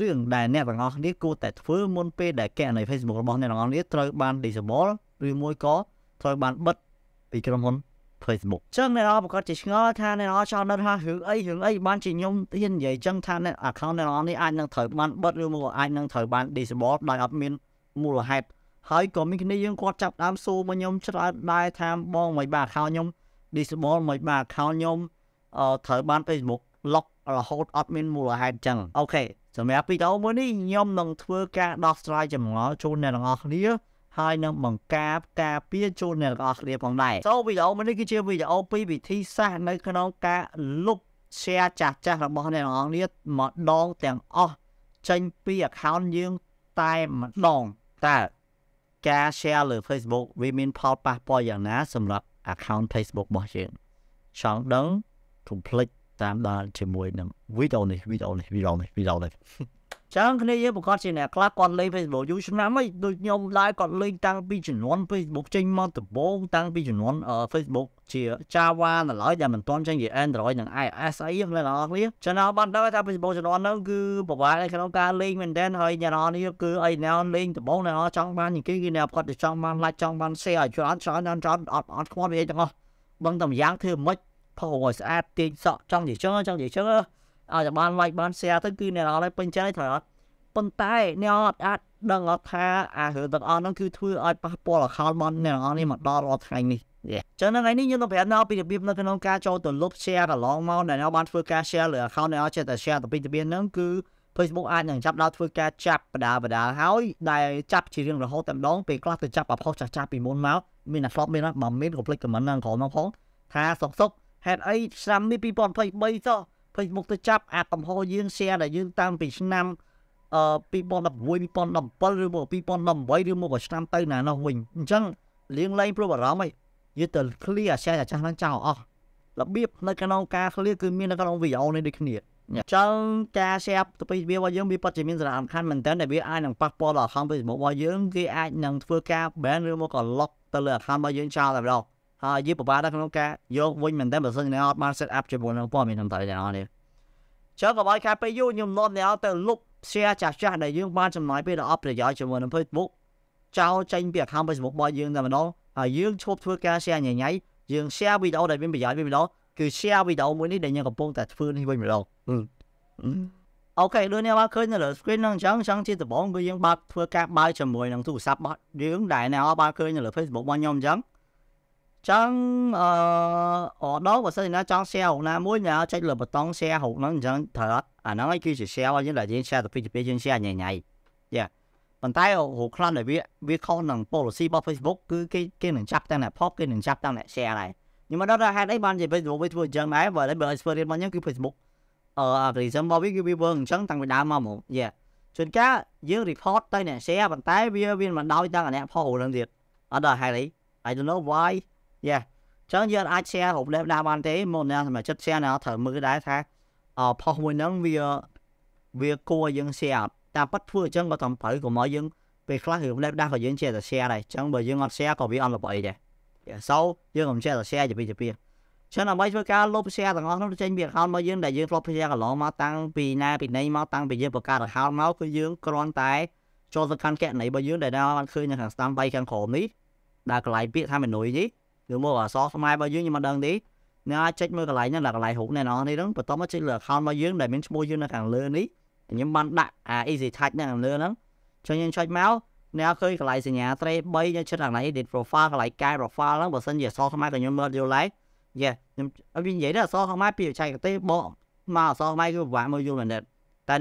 រឿងដែលអ្នកទាំងអស់គ្នាគួរតែធ្វើមុនពេលដែលគណនី Facebook របស់អ្នកទាំងអស់គ្នាត្រូវបាន disable ឬមួយក៏ត្រូវបានបិទពីក្រុមហ៊ុន Facebook ចឹងអ្នកនរប្រកាសជាឆ្ងល់ថាអ្នកនរចង់ដឹងថារឿងអីរឿងអីបានជាខ្ញុំហ៊ាននិយាយចឹងថាអ្នក account អ្នកនរនេះអាចនឹងត្រូវបានបិទឬមកអាចនឹងត្រូវបាន disable ដោយអត់មានមូលហេតុហើយក៏មានគ្នាយើងគាត់ចាប់ដើមសួរមកខ្ញុំ ច្រើនដែរថាបងមិនបាន account ខ្ញុំ disable មិនបាន account ខ្ញុំត្រូវបាន Facebook lock រហូតអត់មានមូលហេតុចឹងអូខេសម្រាប់វីដេអូមួយនេះខ្ញុំនឹងធ្វើការដោះស្រាយចម្ងល់ជូនអ្នកទាំងអស់គ្នា ហើយនឹងបង្ការការពារជូនអ្នកទាំងអស់គ្នាផងដែរចូលវីដេអូមួយនេះគឺជាវីដេអូពីវិធីសាស្ត្រនៅក្នុងការលុប share ចាស់ចាស់របស់អ្នកទាំងអស់គ្នាម្ដងទាំងអស់ចេញពី account យើងតែម្ដងតើការ share លើ Facebook វាមានផលប៉ះពាល់យ៉ាងណាសម្រាប់ account Facebook របស់យើងចង់ដឹង complete តាមដានជាមួយនឹងវីដេអូនេះវីដេអូនេះវីដេអូនេះវីដេអូនេះចាំគ្នាយើងប្រកាសជាអ្នកខ្លះគាត់លេង Facebook យូរឆ្នាំហើយដូចខ្ញុំដែរគាត់លេងតាំងពីជំនាន់ Facebook ចេញមកដំបូងតាំងពីជំនាន់ Facebook ជា Java នៅឡើយដែលមិនទាន់ចេញជា Android និង iOS អីហ្នឹងបងប្អូនចំណោមបានដឹងថា Facebook ជំនាន់ហ្នឹងគឺប្រហែលនៅក្នុងការលេងមែនទែនហើយអ្នកនរនេះគឺអីអ្នកលេងដំបូងអ្នកចង់បានជាងគេគឺអ្នកគាត់ចង់បាន like ចង់បាន share ច្រើនច្រើនច្រើនអត់អត់ខ្វល់អីទាំងអស់បងតម្យ៉ាងធ្វើមិនខ្មិចផុសឲ្យស្អាតទាញសក់ចង់និយាយចឹងចង់និយាយចឹងឲ្យតែបាន like បាន share ទៅគឺអ្នកនរឲ្យពេញចិត្តត្រូវអត់ប៉ុន្តែអ្នកអត់អាចដឹងអត់ថាអារឿងទាំងអស់ហ្នឹងគឺធ្វើឲ្យប៉ះពាល់ account របស់អ្នកនរនេះមកដល់រាល់ថ្ងៃនេះចឹងថ្ងៃនេះខ្ញុំនឹងប្រាប់អ្នកពីរបៀបនៅក្នុងការចូលទៅលុប share កន្លងមកអ្នកបានធ្វើការ share លើ account អ្នកចេះតែ share ទៅពីទៅហ្នឹងគឺ Facebook អាចនឹងចាប់ដល់ធ្វើការចាប់បដាបដាហើយដែលចាប់ជារៀងរហូតតែម្ដងពេលខ្លះទៅចាប់អាផុសចាស់ចាស់ពីមុនមកមានអា flop មានណាបើមានក៏ click comment ហ្នឹងក្រុមហ្នឹងផងថាសុកសុកហេតុអីឆ្នាំនេះ2023តោះពេញមុខទៅចាប់អាកំហុសយើងแชร์ដែលយើងតាំងពីឆ្នាំអឺ2016 2017ឬមក2018ឬមកឆ្នាំទៅណានោះវិញអញ្ចឹងលៀងលែងប្រួបអារម្មណ៍ហីយើងទៅ clear អា share អាចាស់ហ្នឹងចោលអស់របៀបនៅក្នុងការ clear គឺមាននៅក្នុង video នេះដូចគ្នាចឹងការ share ទៅពីវារបស់យើងវាពិតជាមានសារៈសំខាន់មែនតើដែលវាអាចនឹងប៉ះពាល់ដល់ account Facebook របស់យើងគេអាចនឹងធ្វើការ ban ឬមកក៏ lock ទៅលើ account របស់យើងចោលតែម្ដងហើយយើងពិបាកដែរក្នុងការយកវិញមែនតើបើសិនអ្នកអត់បាន set up ជាមួយនឹងព័ត៌មានត្រឹមត្រូវទាំងអស់នេះចូលកុំឲ្យការពេលយូរខ្ញុំនាំអ្នកទៅលុប share ចាស់ចាស់ដែលយើងបានចំណាយពេលដល់អត់ប្រយោជន៍ជាមួយនឹង Facebook ចោលចេញពី account Facebook របស់យើងតែម្ដងហើយយើងឈប់ធ្វើការ share ញញៃយើង share វីដេអូដែលមានប្រយោជន៍វិញម្ដងគឺ share វីដេអូមួយនេះដែលយើងកំពុងតែធ្វើនេះវិញម្ដងអូខេដូចអ្នកបានឃើញនៅលើ screen ហ្នឹងអញ្ចឹងអញ្ចឹងជាដំបូងគឺយើងបើកធ្វើការបើកជាមួយនឹងទូរស័ព្ទរបស់យើងដែលអ្នកបានឃើញនៅលើ Facebook របស់ខ្ញុំអញ្ចឹង nó nó nó xe xe xe xe xe mỗi nhà lừa chẳng à chỉ trên trên từ nhảy ចឹងអឺអដោបើសិនណាចង់ share ហុកណាមួយណាចុចលើប៊ូតុង share ហុកហ្នឹងអញ្ចឹងត្រូវអត់អាហ្នឹងឯងគឺជា share យើងដែលយើង share ទៅពីពីយើង share ញ៉ៃញ៉ៃយ៉ាប៉ុន្តែហុកខ្លះដែលវាវាខុសនឹង policy របស់ Facebook cứ cái cái chắp គឺគេគេនឹងចាប់តាំងអ្នក pop xe này nhưng mà đó ra hai đấy ban về Facebook với thôi chẳng máy và đấy bởi experience ban nhất cái Facebook ờ à, thì xem bao biết cái vương chẳng tăng bị đam mà một dạ, chuyện cá dưới report tới này xe bàn tay bia viên mà đau tăng là nè phô hồ làm việc ở đời hai đấy I don't know why យ៉ាអញ្ចឹងយើងអាច share រូប lab ដែរបានទេមុនណាសម្រាប់ចិត្ត share ណាត្រូវមើលដែរថាអផុសមួយហ្នឹងវាវាគួរយើង share អត់តែប៉ັດធ្វើអញ្ចឹងក៏តំប្រៅកុំឲ្យយើងពេលខ្លះរូប lab ដែរក៏យើងចេះតែ share ដែរអញ្ចឹងបើយើងអត់ share ក៏វាអត់ល្បីដែរ so យើងមិនចេះតែ share ជាពីជាពីចឹងដើម្បីធ្វើការលុប share ទាំងអស់នោះចេញពី account របស់យើងដែលយើងធ្លាប់ share កន្លងមកតាំងពីណាពីណីមកតាំងពីយើងបង្កើត account មកគឺយើងគ្រាន់តែចូលទៅកាន់កណីរបស់យើងដែលបានឃើញនៅខាងស្ដាំបៃខាងក្រោមនេះដែលកន្លែងពាក្យថាមេនុយនេះឬមកអសខ្មែររបស់យើងខ្ញុំមិនដឹងទេអ្នកអាចចុចមើលកន្លែងហ្នឹងដល់កន្លែងរូបនេះណោះនេះហ្នឹងបន្ទាប់មកចុចលើ account របស់យើងដែលមានឈ្មោះយើងនៅខាងលើនេះខ្ញុំបានដាក់អា easy touch នៅខាងលើហ្នឹងចុចខ្ញុំចុចមកអ្នកឃើញកន្លែងសញ្ញាត្រេ3នៅចិត្តកន្លែង edit profile កន្លែងកែ profile ហ្នឹងបើសិនជាអសខ្មែរក៏ខ្ញុំមើលយល់ដែរយេខ្ញុំអត់និយាយទេអសខ្មែរពីបច្ចេកទេសបកមកអសខ្មែរគឺពិបាកមើលយល់មែនទេតែ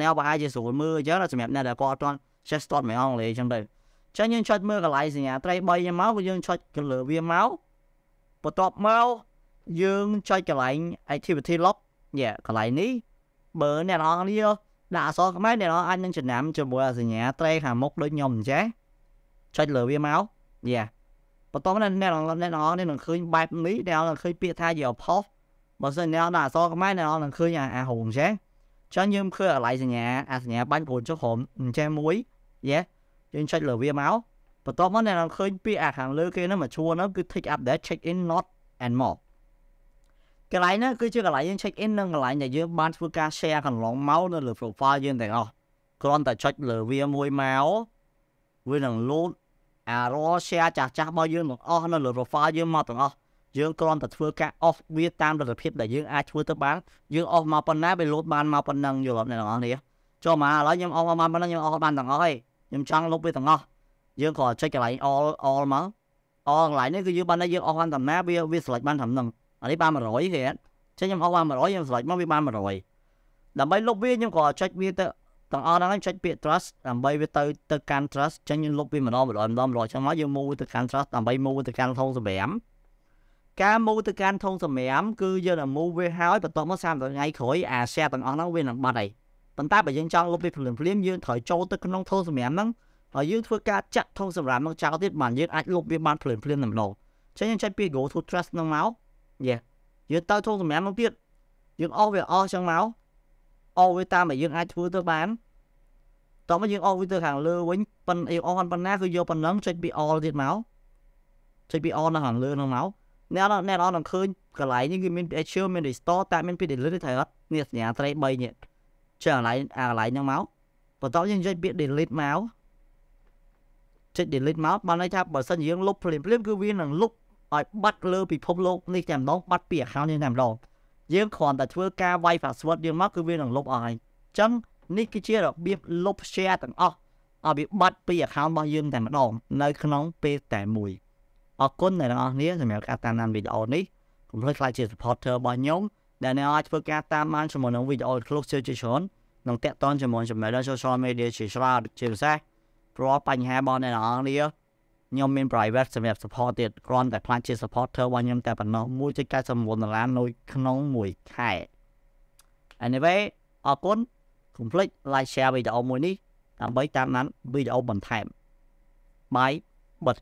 អ្នកប្រហែលជាស្រួលមើលអញ្ចឹងសម្រាប់អ្នកដែលគាត់អត់ទាន់ just start មកអង់គ្លេសអញ្ចឹងទៅចឹងយើងចុចមើលកន្លែងសញ្ញាត្រី3យើងមកយើងចុចលើវាមកបន្ទាប់មកយើងចុចកន្លែង activity log យេកន្លែងនេះបើអ្នកនរគ្នាដាក់អក្សរខ្មែរអ្នកនរអាចនឹងចំណាំជាមួយអសញ្ញាត្រេខាងមុខដូចខ្ញុំអញ្ចេះចុចលើវាមកយេបន្ទាប់មកអ្នកនរអ្នកនរគ្នានឹងឃើញបែបនេះអ្នកនរនឹងឃើញពាក្យថាយកផុសបើសិនអ្នកដាក់អក្សរខ្មែរអ្នកនរនឹងឃើញអាហូងអញ្ចេះចឹងយើងឃើញកន្លែងសញ្ញាអាសញ្ញាបាញ់ព្រោះចុះក្រុមអញ្ចេះមួយយេយើងចុចលើវាមកបន្ទាប់មកអ្នកឃើញពាក្យអាខាងលើគេហ្នឹងមកឈួរហ្នឹងគឺ take update check in not and more កន្លែងហ្នឹងគឺជាកន្លែងយើង check in និងកន្លែងដែលយើងបានធ្វើការ share កន្លងមកនៅលើ profile យើងទាំងអស់គ្រាន់តែចុចលើវាមួយមកវានឹង load អា raw share ចាស់ចាស់របស់យើងទាំងអស់នៅលើ profile យើងមកទាំងអស់យើងគ្រាន់តែធ្វើការ off វាតាមលទ្ធភាពដែលយើងអាចធ្វើទៅបានយើងអស់មកប៉ុណ្ណាវា load បានមកប៉ុណ្ណឹងយល់អត់អ្នកទាំងអស់នេះចុះមកឥឡូវខ្ញុំអស់មកប៉ុណ្ណឹងខ្ញុំអស់បានទាំងអស់ហើយខ្ញុំចង់លុបវាទាំងអស់យើងគ្រាន់តែចុចកន្លែង all all មក all កន្លែងនេះគឺយើងបានតែយើងអស់បានតាមណាវាវា select បានតាមហ្នឹងអានេះបាន100គេអត់ចឹងខ្ញុំអស់បាន100ខ្ញុំ select មកវាបាន100ដើម្បីលុបវាខ្ញុំគ្រាន់តែចុចវាទៅទាំងអស់ហ្នឹងចុចពាក្យ trust ដើម្បីវាទៅទៅកាន់ trust ចឹងខ្ញុំលុបវាម្ដងម្ដងម្ដងម្ដងចឹងមកយើង move ទៅកាន់ trust ដើម្បី move ទៅកាន់ធុងសម្រាមការ move ទៅកាន់ធុងសម្រាមគឺយើងដល់ move វាហើយបន្ទាប់មក30ថ្ងៃក្រោយអា share ទាំងអស់ហ្នឹងវានឹងបាត់ហើយប៉ុន្តែបើយើងចង់លុបវាភ្លាមភ្លាមយើងត្រូវចូលទៅក្នុងធុងសម្រាមហ្នឹងហើយយើងធ្វើការចាក់ធុងសម្រាប់មកចោលទៀតបានយើងអាចលុបវាបានភ្លាមភ្លាមតែម្ដងអញ្ចឹងយើងចុចពី Go to Trust នឹងមកយេយើងទៅធុងសម្រាប់នោះទៀតយើងអស់វាអស់អញ្ចឹងមកអស់វាតាមដែលយើងអាចធ្វើទៅបានតោះមកយើងអស់វាទៅខាងលើវិញប៉ិនយើងអស់ប៉ុណ្ណាគឺយកប៉ុណ្ណឹងចុចពី all ទៀតមកចុចពី all នៅខាងលើនោះមកអ្នកអ្នកអត់នឹងឃើញកន្លែងនេះគឺមាន Azure មាន Restore តែមានពី Delete តែអត់នេះសញ្ញាត្រី3នេះចុចកន្លែងអាកន្លែងហ្នឹងមកបន្តយើងចុចពាក្យ delete មកចុច delete មកបានន័យថាបើសិនជាយើងលុបភ្លាមភ្លាមគឺវានឹងលុបឲ្យបាត់លើពិភពលោកនេះតែម្ដងបាត់ពី account យើងតែម្ដងយើងគ្រាន់តែធ្វើការវាយ password យើងមកគឺវានឹងលុបអស់ហើយអញ្ចឹងនេះគឺជារបៀបលុប share ទាំងអស់ឲ្យវាបាត់ពី account របស់យើងតែម្ដងនៅក្នុងពេលតែមួយអរគុណអ្នកទាំងអស់គ្នាសម្រាប់ការតាមដានវីដេអូនេះកុំភ្លេចខ្លាចជា supporter របស់ខ្ញុំដែលអ្នកអាចធ្វើការតាមដានជាមួយនឹងវីដេអូ close ជាច្រើននិងតាក់ទងជាមួយ channel social media ជាច្រើនជាពិសេសព្រោះបញ្ហាបងអ្នកនរគ្នាខ្ញុំមាន private សម្រាប់ support ទៀតគ្រាន់តែខ្លាំងជា supporter របស់ខ្ញុំតែប៉ុណ្ណោះ1.99ដុល្លារនៅក្នុងមួយខែ Anyway អរគុណកុំភ្លេច like share វីដេអូមួយនេះដើម្បីតាមដានវីដេអូបន្ថែមបាយបិទ